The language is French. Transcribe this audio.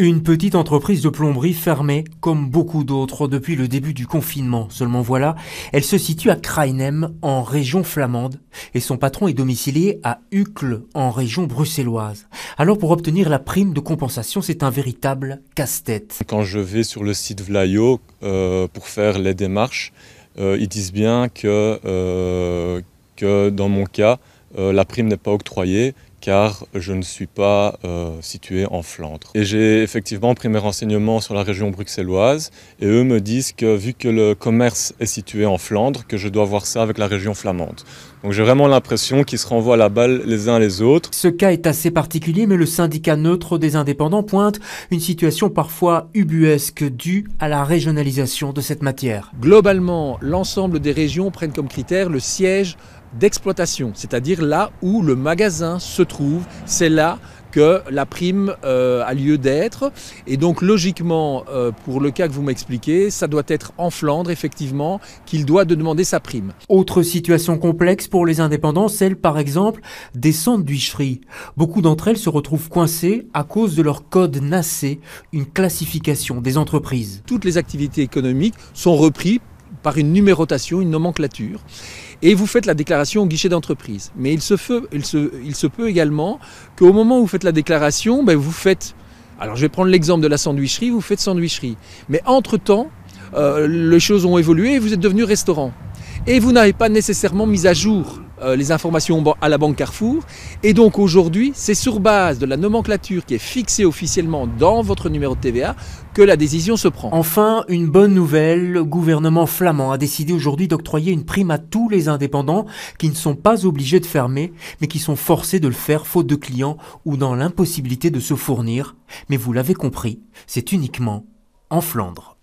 Une petite entreprise de plomberie fermée, comme beaucoup d'autres, depuis le début du confinement. Seulement voilà, elle se situe à Krainem, en région flamande, et son patron est domicilié à Uccle, en région bruxelloise. Alors pour obtenir la prime de compensation, c'est un véritable casse-tête. Quand je vais sur le site Vlaio euh, pour faire les démarches, euh, ils disent bien que, euh, que dans mon cas, la prime n'est pas octroyée car je ne suis pas euh, situé en Flandre. Et j'ai effectivement pris mes renseignements sur la région bruxelloise, et eux me disent que vu que le commerce est situé en Flandre, que je dois voir ça avec la région flamande. Donc j'ai vraiment l'impression qu'ils se renvoient la balle les uns les autres. Ce cas est assez particulier, mais le syndicat neutre des indépendants pointe une situation parfois ubuesque due à la régionalisation de cette matière. Globalement, l'ensemble des régions prennent comme critère le siège d'exploitation, c'est-à-dire là où le magasin se trouve, c'est là que la prime euh, a lieu d'être. Et donc logiquement, euh, pour le cas que vous m'expliquez, ça doit être en Flandre, effectivement, qu'il doit demander sa prime. Autre situation complexe pour les indépendants, celle par exemple des sandwicheries. Beaucoup d'entre elles se retrouvent coincées à cause de leur code NACE, une classification des entreprises. Toutes les activités économiques sont reprises par une numérotation, une nomenclature. Et vous faites la déclaration au guichet d'entreprise. Mais il se, peut également qu'au moment où vous faites la déclaration, ben, vous faites... Alors je vais prendre l'exemple de la sandwicherie, vous faites sandwicherie. Mais entre-temps, euh, les choses ont évolué et vous êtes devenu restaurant. Et vous n'avez pas nécessairement mis à jour euh, les informations à la banque Carrefour. Et donc aujourd'hui, c'est sur base de la nomenclature qui est fixée officiellement dans votre numéro de TVA que la décision se prend. Enfin, une bonne nouvelle, le gouvernement flamand a décidé aujourd'hui d'octroyer une prime à tous les indépendants qui ne sont pas obligés de fermer, mais qui sont forcés de le faire faute de clients ou dans l'impossibilité de se fournir. Mais vous l'avez compris, c'est uniquement en Flandre.